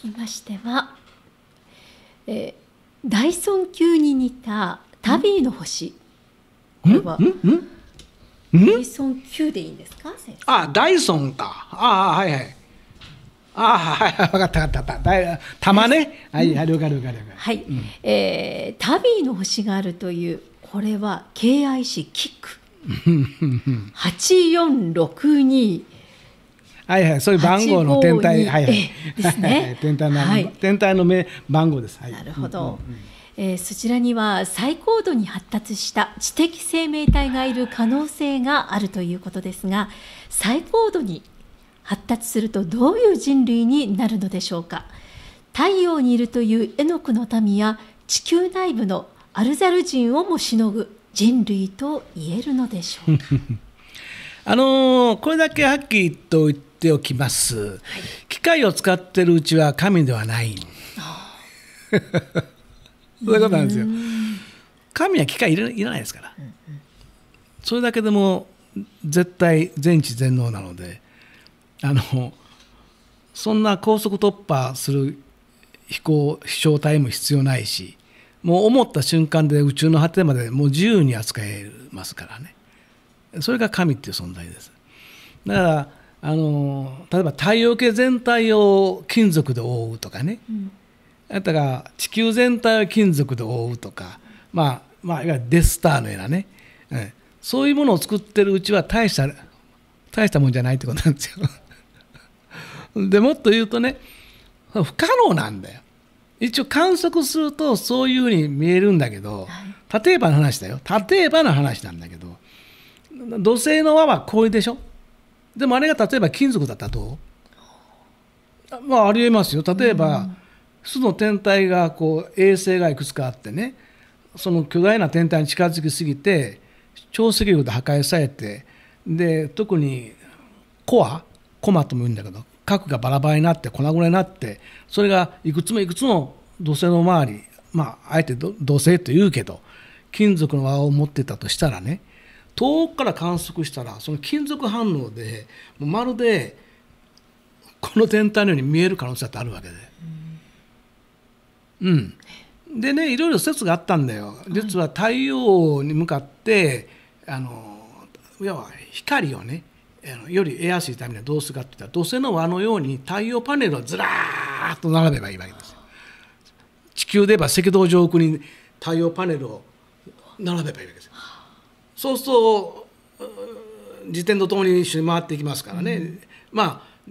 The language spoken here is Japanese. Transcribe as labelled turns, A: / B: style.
A: きましては、えー、ダイソン級に似たタビーの星これはダイソン級でいいんですか
B: あダイソンかああはいはいああ、はい分かった分かっただい玉ねはい了解了解了解はい、うん、
A: えー、タビーの星があるというこれは KIC キック8462
B: はいはい、そういう番号の天体、はいはい、ですね。天体の、はい、天体の名番号です。はい、なるほど。
A: うんうん、えー、そちらには最高度に発達した知的生命体がいる可能性があるということですが最高度に発達するとどういう人類になるのでしょうか太陽にいるというエノクの民や地球内部のアルザル人をもしのぐ人類と言えるのでしょ
B: うか あのー、これだけはっきりと言っておきます、はい、機械を使ってるうちは神ではない そういうことなんですよ神は機械いらいらないですから、うんうん、それだけでも絶対全知全能なのであのそんな高速突破する飛行飛翔体も必要ないしもう思った瞬間で宇宙の果てまでもう自由に扱えますからねそれが神っていう存在ですだからあの例えば太陽系全体を金属で覆うとかね、あん、あら地球全体を金属で覆うとか、まあ、まあいわゆるデスターのようなね、うん、そういうものを作ってるうちは大した大したもんじゃないってことなんですよ。でもっと言うとね不可能なんだよ。一応観測するとそういうふうに見えるんだけど、例えばの話だよ例えばの話なんだけど土星の輪は氷でしょでもあれが例えば金属だったらどうまあありえますよ例えば、巣の天体がこう衛星がいくつかあってねその巨大な天体に近づきすぎて超積力で破壊されてで特にコアコマとも言うんだけど核がバラバラになって粉々になってそれがいくつもいくつも土星の周りまああえて土星と言うけど金属の輪を持ってたとしたらね遠くから観測したらその金属反応でまるでこの天体のように見える可能性ってあるわけで。うん、でねいろいろ説があったんだよ。実は太陽に向かって、はい、あの要は光をねより得やすいためにはどうするかっていったら土星の輪のように太陽パネルをずらーっと並べばいいわけですよ。地球で言えば赤道上空に太陽パネルを並べばいいわけです。そうすると自転とともに一緒に回っていきますからね、ま
A: あ